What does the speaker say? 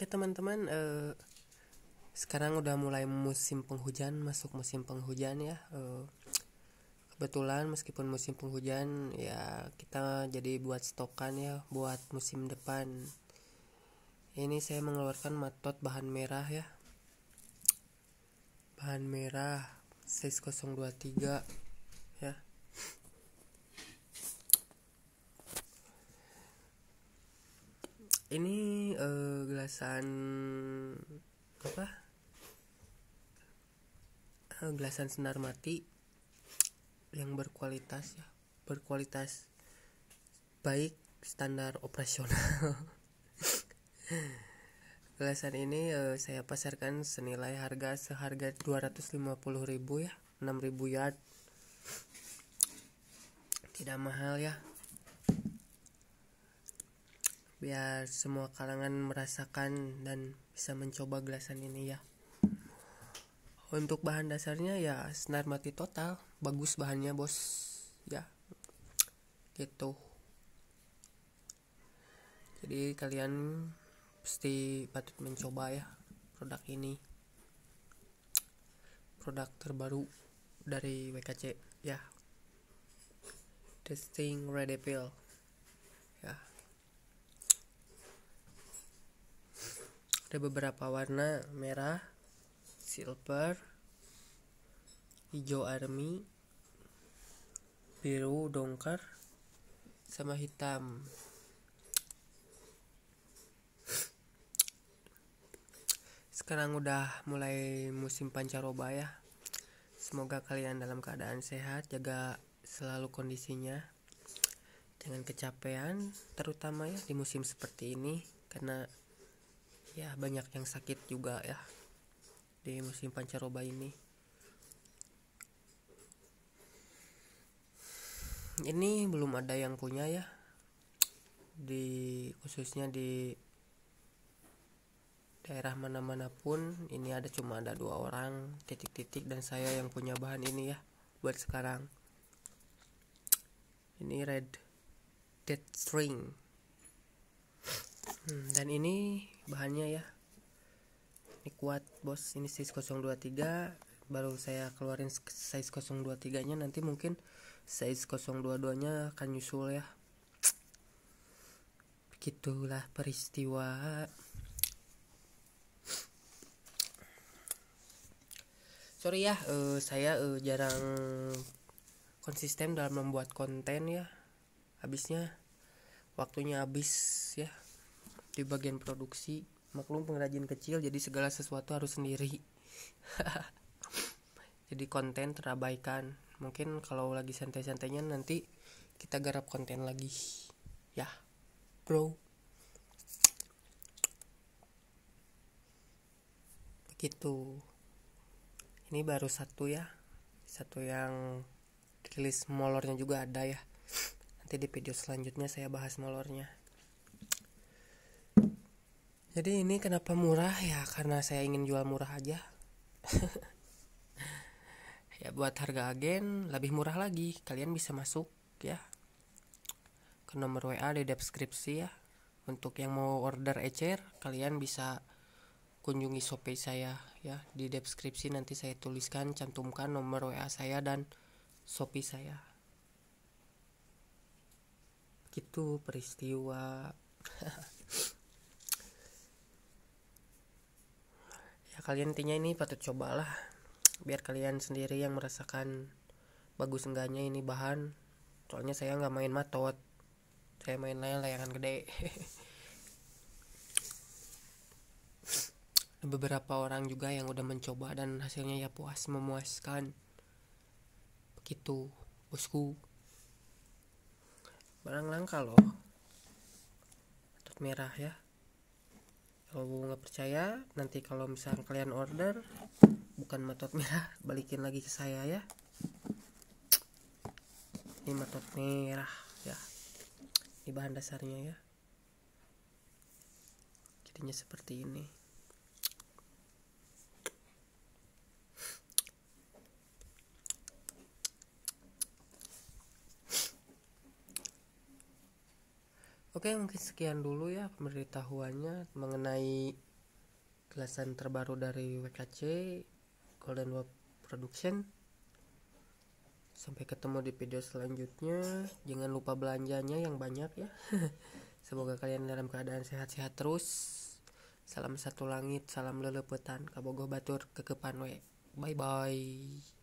Oke teman-teman, uh, sekarang udah mulai musim penghujan, masuk musim penghujan ya. Uh, kebetulan meskipun musim penghujan, ya kita jadi buat stokan ya, buat musim depan. Ini saya mengeluarkan matot bahan merah ya, bahan merah 6023 023 ya. Ini uh, gelasan apa gelasan eh, senar mati yang berkualitas ya berkualitas baik standar operasional gelasan ini uh, saya pasarkan senilai harga seharga 250.000 ya 6.000 yard tidak mahal ya biar semua kalangan merasakan dan bisa mencoba gelasan ini ya untuk bahan dasarnya ya senar mati total bagus bahannya bos ya gitu jadi kalian pasti patut mencoba ya produk ini produk terbaru dari WKC ya testing ready pill ya ada beberapa warna merah silver hijau army biru dongker sama hitam sekarang udah mulai musim pancaroba ya semoga kalian dalam keadaan sehat jaga selalu kondisinya jangan kecapean terutama ya di musim seperti ini karena ya banyak yang sakit juga ya di musim pancaroba ini ini belum ada yang punya ya di khususnya di daerah mana-mana pun ini ada cuma ada dua orang titik-titik dan saya yang punya bahan ini ya buat sekarang ini red dead string hmm, dan ini bahannya ya ini kuat bos ini size 023 baru saya keluarin size 023 nya nanti mungkin size 022 nya akan nyusul ya begitulah peristiwa sorry ya uh, saya uh, jarang konsisten dalam membuat konten ya habisnya waktunya habis ya di bagian produksi maklum pengrajin kecil jadi segala sesuatu harus sendiri jadi konten terabaikan mungkin kalau lagi santai-santainya nanti kita garap konten lagi ya bro begitu ini baru satu ya satu yang rilis molornya juga ada ya nanti di video selanjutnya saya bahas molornya jadi ini kenapa murah ya? Karena saya ingin jual murah aja. ya buat harga agen lebih murah lagi. Kalian bisa masuk ya ke nomor WA di deskripsi ya. Untuk yang mau order ecer, kalian bisa kunjungi Shopee saya ya. Di deskripsi nanti saya tuliskan cantumkan nomor WA saya dan Shopee saya. Gitu peristiwa. kalian intinya ini patut cobalah biar kalian sendiri yang merasakan bagus enggaknya ini bahan soalnya saya nggak main matot saya main layangan gede beberapa orang juga yang udah mencoba dan hasilnya ya puas memuaskan begitu bosku barang langka loh merah ya kalau nggak percaya nanti kalau misalnya kalian order bukan matot merah balikin lagi ke saya ya ini matot merah ya ini bahan dasarnya ya jadinya seperti ini Oke, mungkin sekian dulu ya pemberitahuannya mengenai kelasan terbaru dari WKC Golden Web Production. Sampai ketemu di video selanjutnya. Jangan lupa belanjanya yang banyak ya. Semoga kalian dalam keadaan sehat-sehat terus. Salam satu langit, salam lelepetan, kabogoh batur kekepan we. Bye bye.